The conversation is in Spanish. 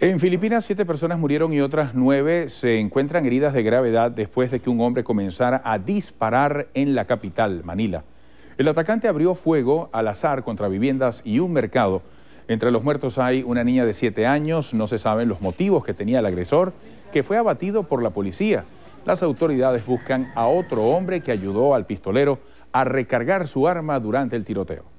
En Filipinas, siete personas murieron y otras nueve se encuentran heridas de gravedad después de que un hombre comenzara a disparar en la capital, Manila. El atacante abrió fuego al azar contra viviendas y un mercado. Entre los muertos hay una niña de siete años, no se saben los motivos que tenía el agresor, que fue abatido por la policía. Las autoridades buscan a otro hombre que ayudó al pistolero a recargar su arma durante el tiroteo.